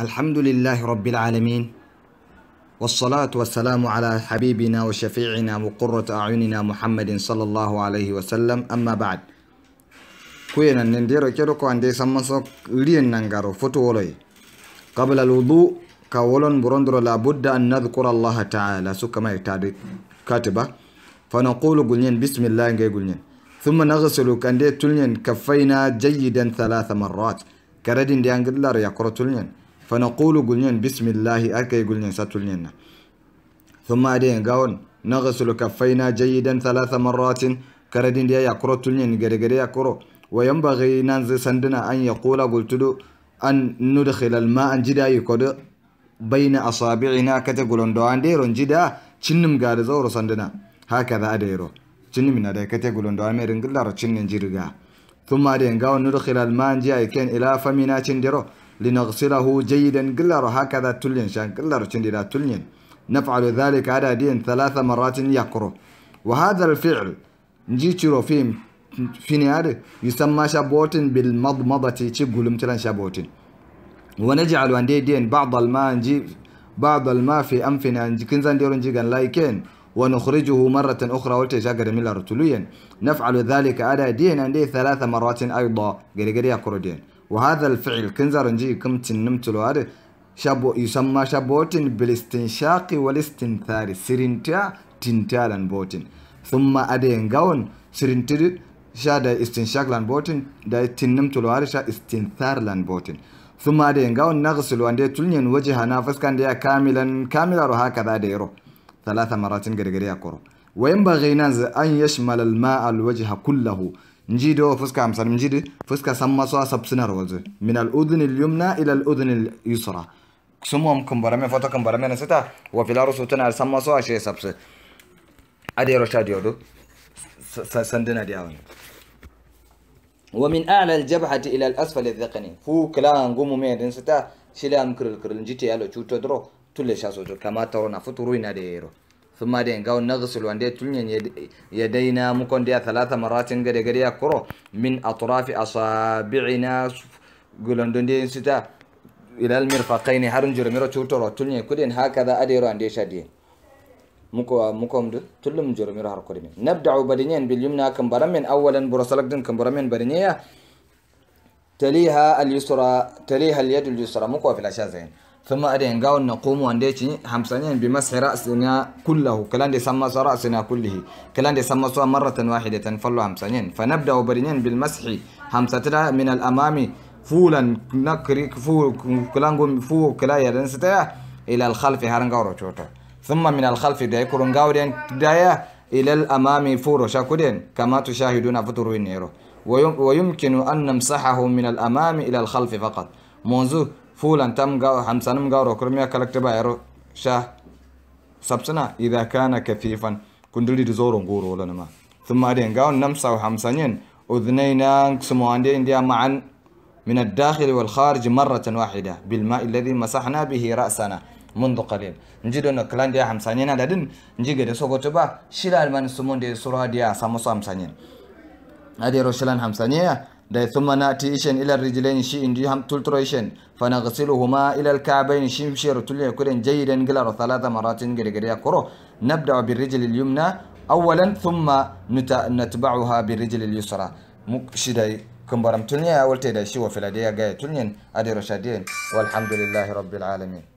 الحمد لله رب العالمين والصلاة والسلام على حبيبنا وشفيعنا وقرة أعيننا محمد صلى الله عليه وسلم أما بعد كوينا نندير كيروكو عندي سمسوك لين ننغارو فتولي قبل الوضوء كولون بروندرو لابد أن نذكر الله تعالى سكما يتادي كاتبة فنقول قلنين بسم الله نجي قلنين ثم نغسل كندي تلين كفينا جيدا ثلاث مرات كردين ديانجلار يقرأ تلين فنقول قلنين بسم الله أكي قلنين ساتولين ثم أدين قاون نغسل كفينا جيدا ثلاث مرات كردين دي يقرو تولين غرغري يقرو وينبغي ننزل سندنا أن يقول قلت أن ندخل الماء جدا يكود بين أصابعنا كتقولون دوان ديرون جدا چنم غارزو رسندنا هكذا أديرو چنم من أدي كتقولون دوان ميرن قلار چنن جرغا ثم أدين قاون ندخل الماء جدا يكين إلى فمنا چندرو لنغسله جيدا قلر هكذا تلين شان قلر شندنا تلين نفعل ذلك على دين ثلاث مرات يقرو وهذا الفعل نجيتشرو فيم فيني هذا يسمى شابوتن بالمضمضة تشبه لمتلان شابوتن ونجعل عندي دين بعض الماء نجي بعض الماء في أنفنا نجي كنزان ديرو نجي لايكين ونخرجه مرة أخرى والتجاجر ميلر تلوين نفعل ذلك على دين عندي ثلاث مرات أيضا قريقريا دين وهذا الفعل كنزرنجي كم تنمتلو هذا شابو يسمى شابوتن بالاستنشاق والاستنثار سرنتا تنتالا بوتن ثم أدين قون سرنتا شادا استنشاق لان بوتن دا تنمتلو هذا شا استنثار لان بوتن ثم أدين قون نغسل وان دي تلين نافس كان دي كاملا كاملا وهكذا ديرو ثلاث مرات قرقريا كورو وينبغي أن يشمل الماء الوجه كله نجيدو فسكا مسال نجيد فسكا سما سوا سبسنا روز من الأذن اليمنى إلى الأذن اليسرى سموهم كمبرمي فوتو كمبرمي نسيتا وفي لارو سوتنا سما سوا شي سبس أدي رشا ديودو سندنا ديالنا ومن أعلى الجبهة إلى الأسفل الذقني فو كلا نقوم مين نسيتا شيلا مكرل كرل نجيتي يالو تشوتو درو تولي شاسو كما ترون فوتو فتروينا ديرو ثم دين قاو نغسل وان دي تلين يدينا مكون دي ثلاثة مرات غري غري كرو من أطراف أصابعنا قولون دون دي ستا إلى المرفقين هارون جرو ميرو تورتورو تلين كدين هكذا أديرو عن دي شادين مكو مكوم دو تلم جرو ميرو هارو كدين نبدع بدينين باليمنى كمبرمين أولا برسلق دين كمبرمين برنية تليها اليسرى تليها اليد اليسرى مكوا في الأشياء زين ثم أدين قاو نقوم وانديتي همسانين بمسح رأسنا كله كلان دي سمس رأسنا كله كلان دي سمس مرة واحدة فلو همسانين فنبدأ برنين بالمسح همساتنا من الأمام فولا نكري فول كلان قوم فول كلا يدنستيا إلى الخلف هرنقاو روشوتا ثم من الخلف داي كورنقاو دين دايا إلى الأمام فورو شاكودين كما تشاهدون فتروين نيرو ويمكن أن نمسحه من الأمام إلى الخلف فقط منذ فولا تمغا حمسان مغا روكرميا كالكتبا ايرو شا سبسنا إذا كان كفيفا كندلي دزورو نغورو لنما ثم أدين غاو نمسا وحمسانين أذنينا سمو عندين ديا معا من الداخل والخارج مرة واحدة بالماء الذي مسحنا به رأسنا منذ قليل نجد أن كلان ديا حمسانين لدن نجي قد سوكو تبا شلال من سمون دي سورا ديا ساموسا حمسانين أدي روشلان حمسانية داي ثم نأتي إشن إلى الرجلين شي اندي هم تولتريشن فنغسلهما إلى الكعبين شمشير تولي كرين جيدا قلر ثلاث مرات غريغريا كرو نبدأ بالرجل اليمنى أولا ثم نتبعها بالرجل اليسرى مكشدي كمبرم تولي أول تيدا شوى في الأدية قاية تلين أدي رشادين والحمد لله رب العالمين